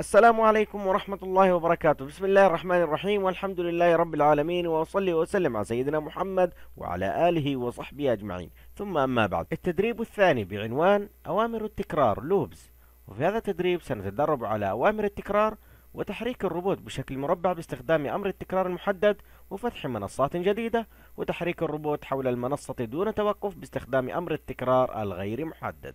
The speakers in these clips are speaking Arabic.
السلام عليكم ورحمة الله وبركاته بسم الله الرحمن الرحيم والحمد لله رب العالمين وأصلي وأسلم على سيدنا محمد وعلى آله وصحبه أجمعين ثم أما بعد التدريب الثاني بعنوان أوامر التكرار لوبز وفي هذا التدريب سنتدرب على أوامر التكرار وتحريك الروبوت بشكل مربع باستخدام أمر التكرار المحدد وفتح منصات جديدة وتحريك الروبوت حول المنصة دون توقف باستخدام أمر التكرار الغير محدد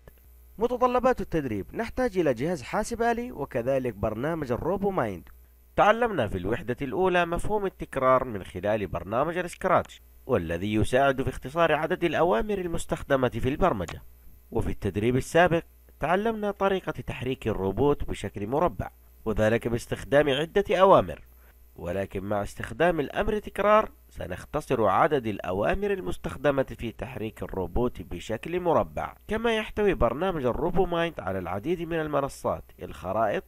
متطلبات التدريب نحتاج إلى جهاز حاسب آلي وكذلك برنامج الروبو مايند تعلمنا في الوحدة الأولى مفهوم التكرار من خلال برنامج الاسكراتش والذي يساعد في اختصار عدد الأوامر المستخدمة في البرمجة وفي التدريب السابق تعلمنا طريقة تحريك الروبوت بشكل مربع وذلك باستخدام عدة أوامر ولكن مع استخدام الأمر تكرار سنختصر عدد الأوامر المستخدمة في تحريك الروبوت بشكل مربع كما يحتوي برنامج الروبو مايند على العديد من المنصات الخرائط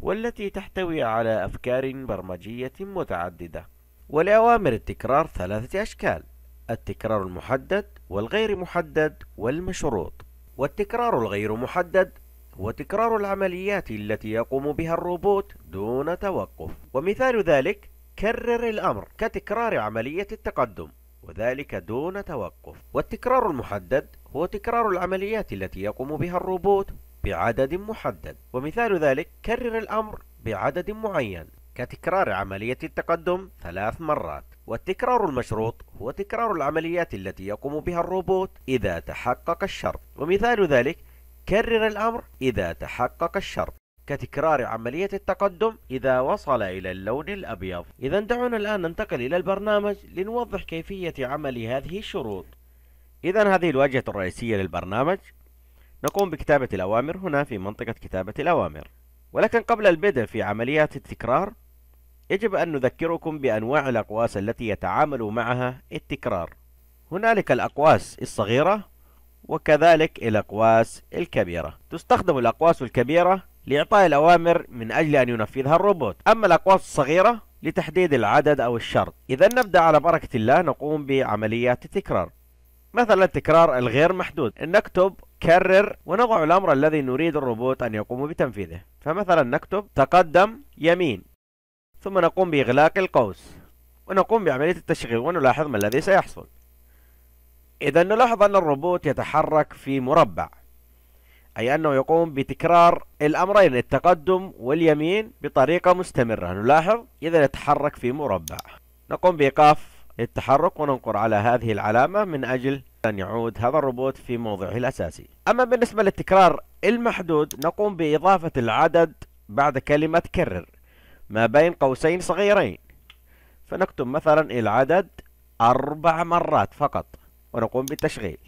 والتي تحتوي على أفكار برمجية متعددة ولأوامر التكرار ثلاثة أشكال التكرار المحدد والغير محدد والمشروط والتكرار الغير محدد وتكرار العمليات التي يقوم بها الروبوت دون توقف ومثال ذلك كرر الأمر كتكرار عملية التقدم وذلك دون توقف والتكرار المحدد هو تكرار العمليات التي يقوم بها الروبوت بعدد محدد ومثال ذلك كرر الأمر بعدد معين كتكرار عملية التقدم ثلاث مرات والتكرار المشروط هو تكرار العمليات التي يقوم بها الروبوت إذا تحقق الشرط ومثال ذلك كرر الأمر إذا تحقق الشرط كتكرار عملية التقدم إذا وصل إلى اللون الأبيض إذا دعونا الآن ننتقل إلى البرنامج لنوضح كيفية عمل هذه الشروط إذا هذه الواجهة الرئيسية للبرنامج نقوم بكتابة الأوامر هنا في منطقة كتابة الأوامر ولكن قبل البدء في عمليات التكرار يجب أن نذكركم بأنواع الأقواس التي يتعامل معها التكرار هنالك الأقواس الصغيرة وكذلك الأقواس الكبيرة تستخدم الأقواس الكبيرة لإعطاء الأوامر من أجل أن ينفذها الروبوت أما الأقواس الصغيرة لتحديد العدد أو الشرط إذا نبدأ على بركة الله نقوم بعمليات التكرار مثلا التكرار الغير محدود نكتب كرر ونضع الأمر الذي نريد الروبوت أن يقوم بتنفيذه فمثلا نكتب تقدم يمين ثم نقوم بإغلاق القوس ونقوم بعملية التشغيل ونلاحظ ما الذي سيحصل إذا نلاحظ أن الروبوت يتحرك في مربع أي أنه يقوم بتكرار الأمرين التقدم واليمين بطريقة مستمرة نلاحظ إذا يتحرك في مربع نقوم بإيقاف التحرك وننقر على هذه العلامة من أجل أن يعود هذا الروبوت في موضعه الأساسي أما بالنسبة للتكرار المحدود نقوم بإضافة العدد بعد كلمة كرر ما بين قوسين صغيرين فنكتب مثلا العدد أربع مرات فقط ونقوم بالتشغيل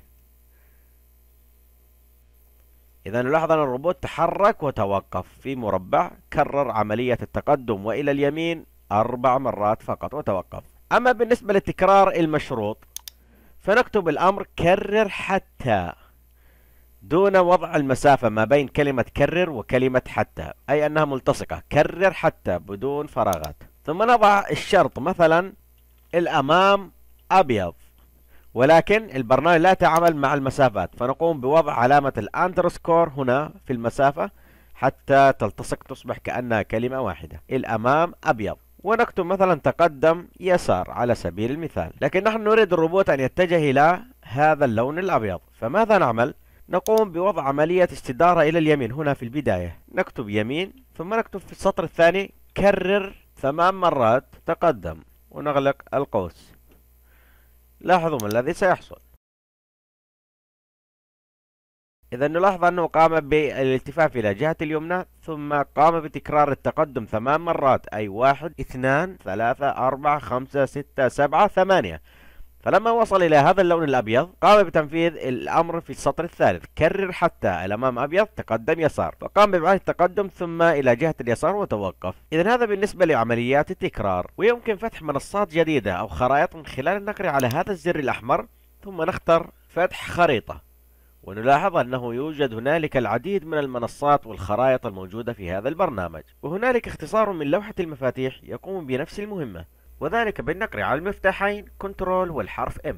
إذا نلاحظ أن الروبوت تحرك وتوقف في مربع كرر عملية التقدم وإلى اليمين أربع مرات فقط وتوقف أما بالنسبة للتكرار المشروط فنكتب الأمر كرر حتى دون وضع المسافة ما بين كلمة كرر وكلمة حتى أي أنها ملتصقة كرر حتى بدون فراغات ثم نضع الشرط مثلا الأمام أبيض ولكن البرنامج لا يتعامل مع المسافات فنقوم بوضع علامة الاندرسكور هنا في المسافة حتى تلتصق تصبح كأنها كلمة واحدة الأمام أبيض ونكتب مثلا تقدم يسار على سبيل المثال لكن نحن نريد الروبوت أن يتجه إلى هذا اللون الأبيض فماذا نعمل؟ نقوم بوضع عملية استدارة إلى اليمين هنا في البداية نكتب يمين ثم نكتب في السطر الثاني كرر ثمان مرات تقدم ونغلق القوس لاحظوا ما الذي سيحصل إذا نلاحظ أنه قام بالالتفاف إلى جهة اليمنى ثم قام بتكرار التقدم ثمان مرات أي واحد اثنان ثلاثة أربعة خمسة ستة سبعة ثمانية فلما وصل إلى هذا اللون الأبيض قام بتنفيذ الأمر في السطر الثالث كرر حتى الأمام أبيض تقدم يسار فقام بعمل التقدم ثم إلى جهة اليسار وتوقف إذا هذا بالنسبة لعمليات التكرار ويمكن فتح منصات جديدة أو خرائط من خلال النقر على هذا الزر الأحمر ثم نختار فتح خريطة ونلاحظ أنه يوجد هنالك العديد من المنصات والخرائط الموجودة في هذا البرنامج وهنالك اختصار من لوحة المفاتيح يقوم بنفس المهمة وذلك بالنقر على المفتاحين Ctrl والحرف M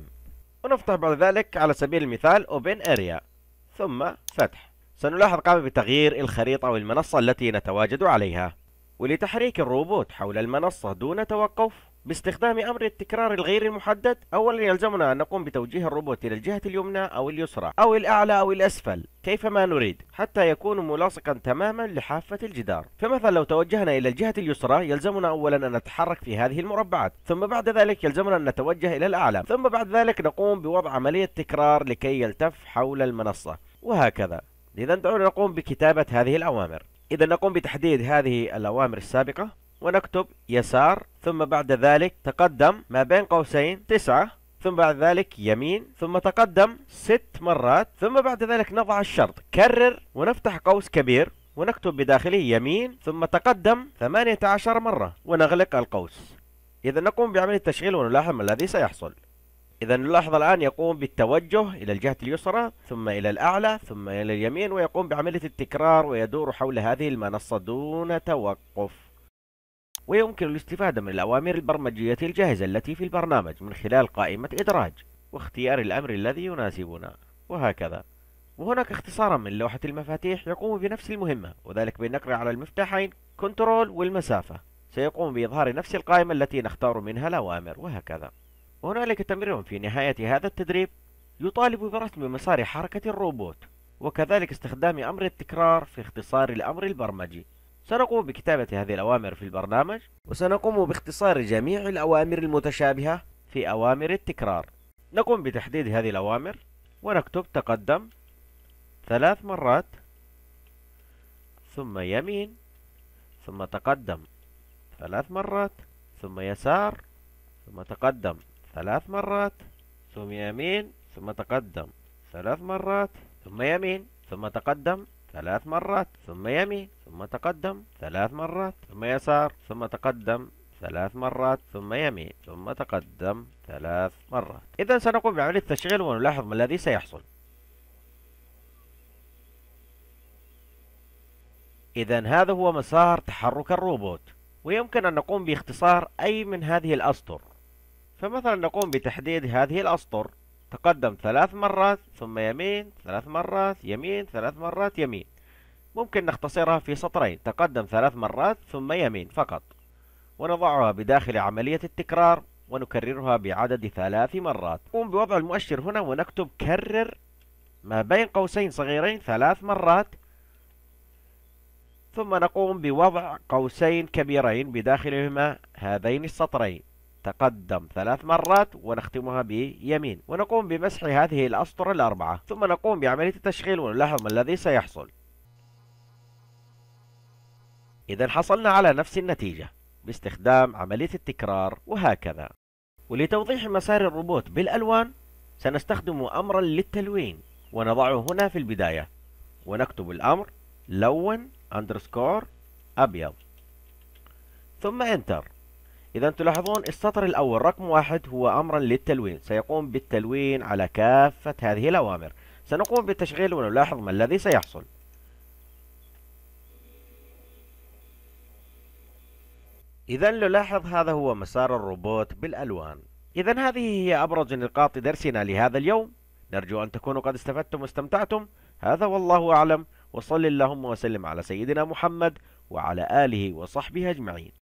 ونفتح بعد ذلك على سبيل المثال Open Area ثم فتح سنلاحظ قام بتغيير الخريطة والمنصة التي نتواجد عليها ولتحريك الروبوت حول المنصة دون توقف باستخدام أمر التكرار الغير المحدد أولا يلزمنا أن نقوم بتوجيه الروبوت إلى الجهة اليمنى أو اليسرى أو الأعلى أو الأسفل كيفما نريد حتى يكون ملاصقا تماما لحافة الجدار فمثلا لو توجهنا إلى الجهة اليسرى يلزمنا أولا أن نتحرك في هذه المربعات ثم بعد ذلك يلزمنا أن نتوجه إلى الأعلى ثم بعد ذلك نقوم بوضع عملية تكرار لكي يلتف حول المنصة وهكذا لذا دعونا نقوم بكتابة هذه الأوامر إذا نقوم بتحديد هذه الأوامر السابقة ونكتب يسار ثم بعد ذلك تقدم ما بين قوسين تسعة ثم بعد ذلك يمين ثم تقدم ست مرات ثم بعد ذلك نضع الشرط كرر ونفتح قوس كبير ونكتب بداخله يمين ثم تقدم 18 مرة ونغلق القوس إذا نقوم بعملية التشغيل ونلاحظ ما الذي سيحصل إذا نلاحظ الآن يقوم بالتوجه إلى الجهة اليسرى ثم إلى الأعلى ثم إلى اليمين ويقوم بعملية التكرار ويدور حول هذه المنصة دون توقف ويمكن الاستفادة من الأوامر البرمجية الجاهزة التي في البرنامج من خلال قائمة إدراج واختيار الأمر الذي يناسبنا وهكذا وهناك اختصارا من لوحة المفاتيح يقوم بنفس المهمة وذلك بالنقر على المفتاحين كنترول والمسافة سيقوم بإظهار نفس القائمة التي نختار منها الأوامر وهكذا وهنالك تمرين في نهاية هذا التدريب يطالب برسم مسار حركة الروبوت وكذلك استخدام أمر التكرار في اختصار الأمر البرمجي سنقوم بكتابة هذه الأوامر في البرنامج وسنقوم باختصار جميع الأوامر المتشابهة في أوامر التكرار نقوم بتحديد هذه الأوامر ونكتب تقدم ثلاث مرات ثم يمين ثم تقدم ثلاث مرات ثم يسار ثم تقدم ثلاث مرات ثم يمين ثم تقدم ثلاث مرات ثم يمين ثم تقدم ثلاث مرات ثم يمين ثم تقدم ثلاث مرات ثم يسار ثم تقدم ثلاث مرات ثم يمين ثم تقدم ثلاث مرات إذا سنقوم بعملية التشغيل ونلاحظ ما الذي سيحصل إذا هذا هو مسار تحرك الروبوت ويمكن أن نقوم باختصار أي من هذه الأسطر فمثلا نقوم بتحديد هذه الأسطر تقدم ثلاث مرات ثم يمين ثلاث مرات يمين ثلاث مرات يمين ممكن نختصرها في سطرين تقدم ثلاث مرات ثم يمين فقط ونضعها بداخل عملية التكرار ونكررها بعدد ثلاث مرات قوم بوضع المؤشر هنا ونكتب كرر ما بين قوسين صغيرين ثلاث مرات ثم نقوم بوضع قوسين كبيرين بداخلهما هذين السطرين تقدم ثلاث مرات ونختمها بيمين ونقوم بمسح هذه الأسطر الأربعة ثم نقوم بعملية التشغيل ونلاحظ ما الذي سيحصل إذا حصلنا على نفس النتيجة باستخدام عملية التكرار وهكذا ولتوضيح مسار الروبوت بالألوان سنستخدم أمرا للتلوين ونضعه هنا في البداية ونكتب الأمر لون أندرسكور أبيض ثم انتر إذا تلاحظون السطر الأول رقم واحد هو أمرا للتلوين سيقوم بالتلوين على كافة هذه الأوامر سنقوم بالتشغيل ونلاحظ ما الذي سيحصل إذا نلاحظ هذا هو مسار الروبوت بالألوان إذا هذه هي أبرز نقاط درسنا لهذا اليوم نرجو أن تكونوا قد استفدتم واستمتعتم هذا والله أعلم وصل اللهم وسلم على سيدنا محمد وعلى آله وصحبه أجمعين